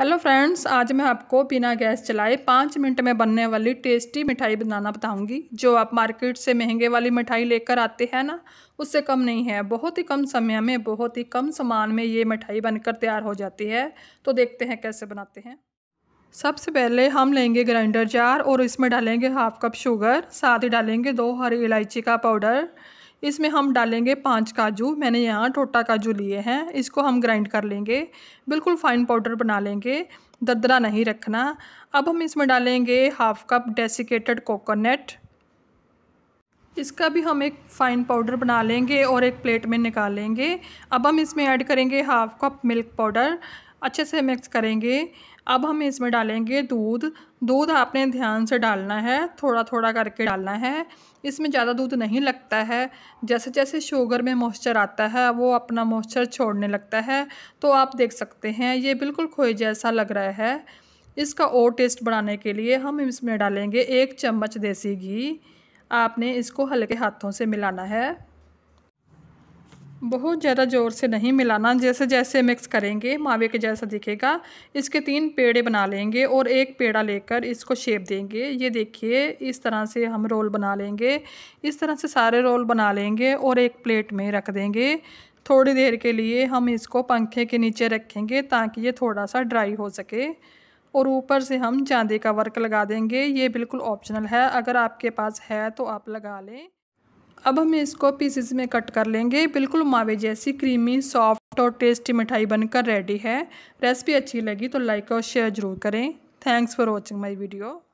hello friends आज मैं आपको बिना गैस चलाए पाँच मिनट में बनने वाली टेस्टी मिठाई बनाना बताऊंगी जो आप मार्केट से महंगे वाली मिठाई लेकर आते हैं ना उससे कम नहीं है बहुत ही कम समय में बहुत ही कम सामान में ये मिठाई बनकर तैयार हो जाती है तो देखते हैं कैसे बनाते हैं सबसे पहले हम लेंगे ग्राइंडर जार और इसमें डालेंगे हाफ कप शुगर साथ ही डालेंगे दो हरी इलायची का पाउडर इसमें हम डालेंगे पांच काजू मैंने यहाँ टोटा काजू लिए हैं इसको हम ग्राइंड कर लेंगे बिल्कुल फाइन पाउडर बना लेंगे ददरा नहीं रखना अब हम इसमें डालेंगे हाफ कप डेसिकेटेड कोकोनट इसका भी हम एक फ़ाइन पाउडर बना लेंगे और एक प्लेट में निकालेंगे अब हम इसमें ऐड करेंगे हाफ कप मिल्क पाउडर अच्छे से मिक्स करेंगे अब हम इसमें डालेंगे दूध दूध आपने ध्यान से डालना है थोड़ा थोड़ा करके डालना है इसमें ज़्यादा दूध नहीं लगता है जैसे जैसे शुगर में मॉइस्चर आता है वो अपना मॉइस्चर छोड़ने लगता है तो आप देख सकते हैं ये बिल्कुल खोए जैसा लग रहा है इसका और टेस्ट बढ़ाने के लिए हम इसमें डालेंगे एक चम्मच देसी घी आपने इसको हल्के हाथों से मिलाना है बहुत ज़्यादा ज़ोर से नहीं मिलाना जैसे जैसे मिक्स करेंगे मावे के जैसा दिखेगा इसके तीन पेड़े बना लेंगे और एक पेड़ा लेकर इसको शेप देंगे ये देखिए इस तरह से हम रोल बना लेंगे इस तरह से सारे रोल बना लेंगे और एक प्लेट में रख देंगे थोड़ी देर के लिए हम इसको पंखे के नीचे रखेंगे ताकि ये थोड़ा सा ड्राई हो सके और ऊपर से हम चांदी का वर्क लगा देंगे ये बिल्कुल ऑप्शनल है अगर आपके पास है तो आप लगा लें अब हम इसको पीसेस में कट कर लेंगे बिल्कुल मावे जैसी क्रीमी सॉफ्ट और टेस्टी मिठाई बनकर रेडी है रेसिपी अच्छी लगी तो लाइक और शेयर ज़रूर करें thanks for watching my video